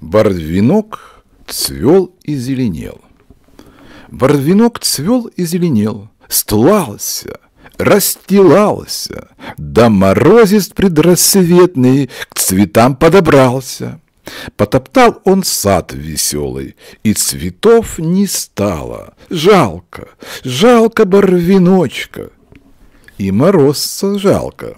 Бордвинок цвел и зеленел. Бордвинок цвел и зеленел, стлался, расстилался, да морозец предрассветный к цветам подобрался. Потоптал он сад веселый, и цветов не стало. Жалко, жалко барвиночка, и морозца жалко.